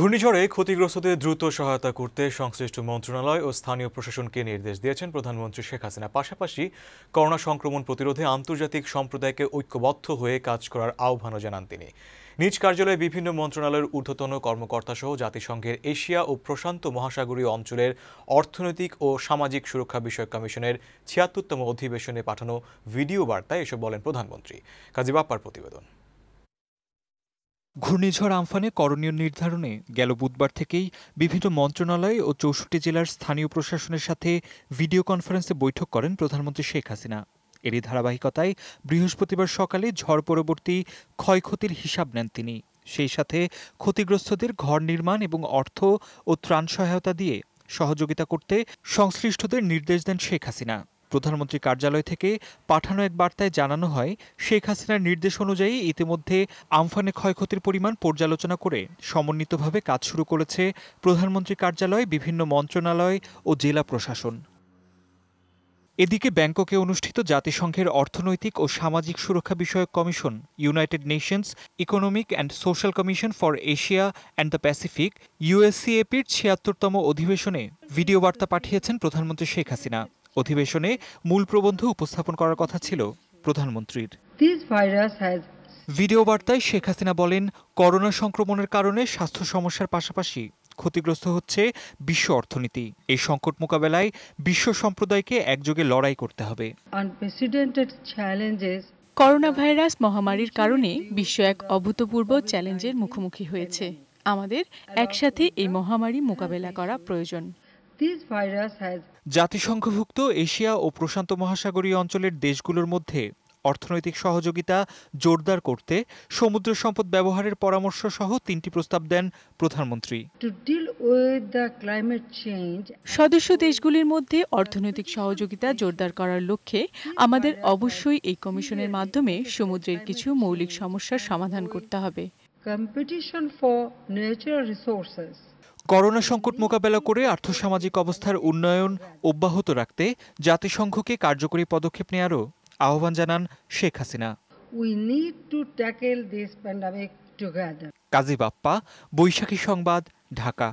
ঘূর্ণিঝড়ে ক্ষতিগ্রস্তদের দ্রুত সহায়তা করতে সংশ্লিষ্ট মন্ত্রণালয় ও স্থানীয় প্রশাসনকে নির্দেশ দিয়েছেন প্রধানমন্ত্রী শেখ হাসিনা পাশাপাশি করোনা সংক্রমণ প্রতিরোধে আন্তর্জাতিক সম্প্রদায়কে ঐক্যবদ্ধ হয়ে কাজ করার আহ্বানও জানান তিনি নিজ কার্যালয়ে বিভিন্ন মন্ত্রণালয়ের ঊর্ধ্বতন কর্মকর্তা সহ জাতিসংঘের এশিয়া ও প্রশান্ত মহাসাগরীয় অঞ্চলের অর্থনৈতিক ও সামাজিক সুরক্ষা বিষয়ক কমিশনের ছিয়াত্তরতম অধিবেশনে পাঠানো ভিডিও বার্তায় এসব বলেন প্রধানমন্ত্রী কাজী বাপ্পার প্রতিবেদন ঘূর্ণিঝড় আমফানে করণীয় নির্ধারণে গেল বুধবার থেকেই বিভিন্ন মন্ত্রণালয় ও চৌষট্টি জেলার স্থানীয় প্রশাসনের সাথে ভিডিও কনফারেন্সে বৈঠক করেন প্রধানমন্ত্রী শেখ হাসিনা এরই ধারাবাহিকতায় বৃহস্পতিবার সকালে ঝড় পরবর্তী ক্ষয়ক্ষতির হিসাব নেন তিনি সেই সাথে ক্ষতিগ্রস্তদের ঘর নির্মাণ এবং অর্থ ও ত্রাণ সহায়তা দিয়ে সহযোগিতা করতে সংশ্লিষ্টদের নির্দেশ দেন শেখ হাসিনা প্রধানমন্ত্রীর কার্যালয় থেকে পাঠানো এক বার্তায় জানানো হয় শেখ হাসিনার নির্দেশ অনুযায়ী ইতিমধ্যে আমফানে ক্ষয়ক্ষতির পরিমাণ পর্যালোচনা করে সমন্বিতভাবে কাজ শুরু করেছে প্রধানমন্ত্রীর কার্যালয় বিভিন্ন মন্ত্রণালয় ও জেলা প্রশাসন এদিকে ব্যাংককে অনুষ্ঠিত জাতিসংঘের অর্থনৈতিক ও সামাজিক সুরক্ষা বিষয়ক commission United Nations Economic and Social Commission for Asia and the Pacific ইউএসসিএপির ছিয়াত্তরতম অধিবেশনে ভিডিও বার্তা পাঠিয়েছেন প্রধানমন্ত্রী শেখ হাসিনা অধিবেশনে মূল প্রবন্ধ উপস্থাপন করার কথা ছিল প্রধানমন্ত্রীর ভিডিও বার্তায় শেখ হাসিনা বলেন করোনা সংক্রমণের কারণে স্বাস্থ্য সমস্যার পাশাপাশি ক্ষতিগ্রস্ত হচ্ছে বিশ্ব অর্থনীতি এই সংকট মোকাবেলায় বিশ্ব সম্প্রদায়কে একযোগে লড়াই করতে হবে করোনা ভাইরাস মহামারীর কারণে বিশ্ব এক অভূতপূর্ব চ্যালেঞ্জের মুখোমুখি হয়েছে আমাদের একসাথে এই মহামারী মোকাবেলা করা প্রয়োজন জাতিসংঘভুক্ত এশিয়া ও প্রশান্ত মহাসাগরীয় অঞ্চলের দেশগুলোর মধ্যে অর্থনৈতিক সহযোগিতা জোরদার করতে সমুদ্র সম্পদ ব্যবহারের পরামর্শ সহ তিনটি প্রস্তাব দেন প্রধানমন্ত্রী সদস্য দেশগুলির মধ্যে অর্থনৈতিক সহযোগিতা জোরদার করার লক্ষ্যে আমাদের অবশ্যই এই কমিশনের মাধ্যমে সমুদ্রের কিছু মৌলিক সমস্যার সমাধান করতে হবে competition for natural resources corona সংকট মোকাবেলা করে আর্থসামাজিক অবস্থার উন্নয়ন অব্যাহত রাখতে জাতিসংঘকে কার্যকরী পদক্ষেপ নেয়ারও আহ্বান জানান শেখ হাসিনা কাজী বাপ্পা বৈশাখী সংবাদ ঢাকা